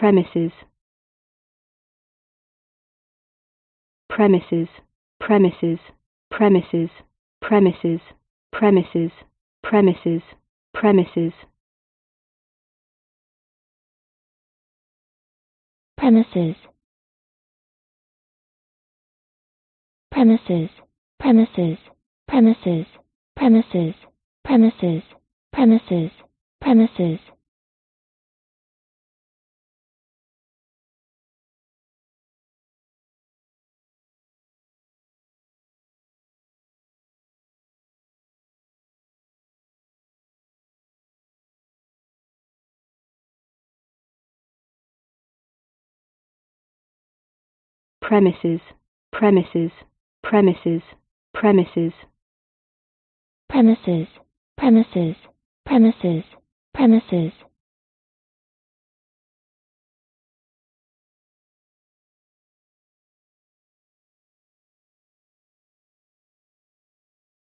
premises premises premises premises premises premises premises premises premises premises premises premises premises premises premises premises premises, premises, premises, premises. Premises, premises, premises, premises.